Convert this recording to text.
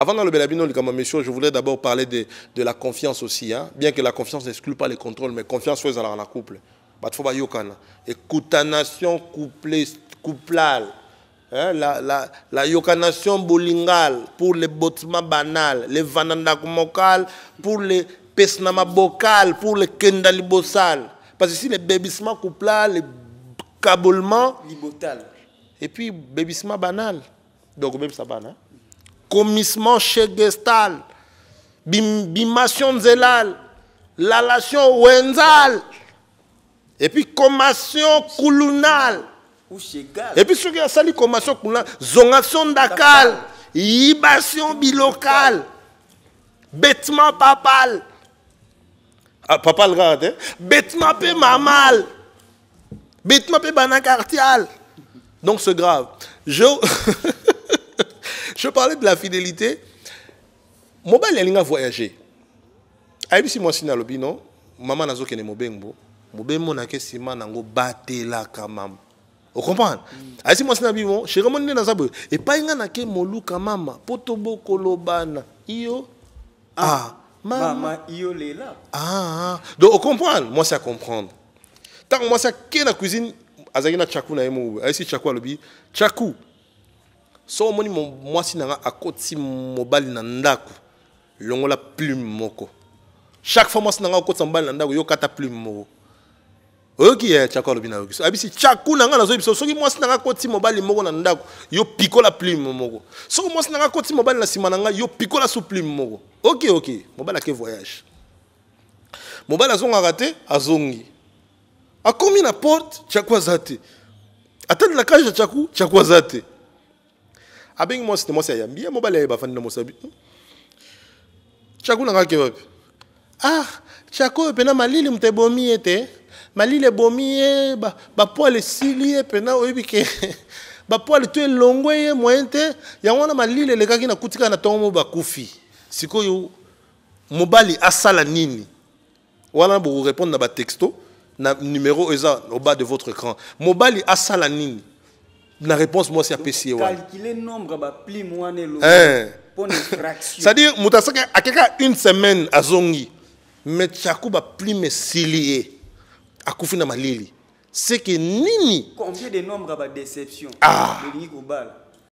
Avant dans le Belabino, je voulais d'abord parler de, de, la confiance aussi. Hein? Bien que la confiance n'exclue pas les contrôles, mais confiance, soit dans la couple. Et nation couplée, couplale. Hein? La, la, la yokanation bolingal pour les bottements banals, les vanandakumokal, pour les pesnama bokal, pour les kendalibosal. Parce que si les bébissements couplés, les caboulements Libotal. Et puis, bébissements banal. Donc, même ça banal commissement chez gestal bimation zelal lalation wenzal et puis commission kulunal et puis soki sali commission kulunal zonation Dakal, yibation bilocal, bêtement papal ah, papal gade, hein. bêtement pé mamal bêtement pé banakartial, donc c'est grave je Je parlais de la fidélité. mobali alingi avoyage ayebisi mwasi nalobi no mama nazokende mobembo mobembo nake nsima nango batelaka mama okomprendre mm. ayebisi mwasi na bimo sheri moni nde naza boye epai ngai nake moluka mama mpo tobokolobana iyo ah, ah mama iyo lela ah, ah, donc okomprendre mwasi acomprendre ntango mwasi ake na cuisine azalaki na chaku na ye mobe ayebisi chaku alobi chaku so omoni mwasi na nga akoti mobali na ndako longola plume moko chaque fois mwasi na nga okotisa mobali na ndako yokata plume moko oyoki ye tiako alobi na yoki so abisi tiaku na nga nazoyebi so soki mwasi na nga akoti mobali moko na ndako yopikola plume moko soki mwasi na nga akoti mobali na nsima na nga yopikola su plume moko ok ok mobali ake voyage mobali azongaka te azongi akomi na porte tiaku aza te atelelaka age ya tiaku tiaku aza te abenge mwasi te mwasi ayambi ye mobali aye bafandi na mosabi hmm? chaku nanga ke wapi ah chaku oyo mpena e malili moto ebomi ye te malili ebomi ye bapoale esili ye mpena oyebi ke bapoale to elongwe ye moyen te yango wana malili elekaki na kutika na ntongo mo bakufi sikoyo mobali asala nini wana bokorépondre na batexto na numéro eza au bas de votre écran mobali asala nini La réponse, moi, c'est Calculer le nombre, plus moins eh. pour une fraction. C'est-à-dire, à quelqu'un une semaine à Zongi, mais Tchakou plus me à Malili. C'est que Nini. Combien de nombres à déception Ah!